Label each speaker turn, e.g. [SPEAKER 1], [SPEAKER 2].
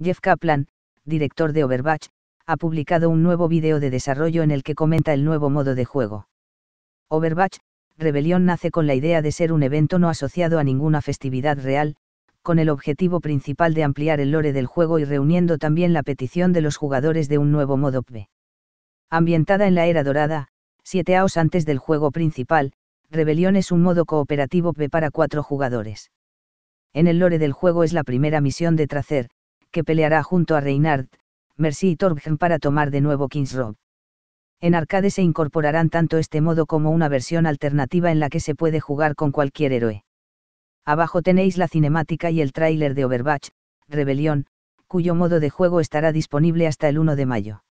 [SPEAKER 1] Jeff Kaplan, director de Overwatch, ha publicado un nuevo video de desarrollo en el que comenta el nuevo modo de juego. Overwatch, Rebelión nace con la idea de ser un evento no asociado a ninguna festividad real, con el objetivo principal de ampliar el lore del juego y reuniendo también la petición de los jugadores de un nuevo modo PvE. Ambientada en la Era Dorada, siete años antes del juego principal, Rebelión es un modo cooperativo PvE para cuatro jugadores. En el lore del juego es la primera misión de Tracer, que peleará junto a Reinhardt, Mercy y Torbjörn para tomar de nuevo King's Row. En arcade se incorporarán tanto este modo como una versión alternativa en la que se puede jugar con cualquier héroe. Abajo tenéis la cinemática y el tráiler de Overwatch, Rebelión, cuyo modo de juego estará disponible hasta el 1 de mayo.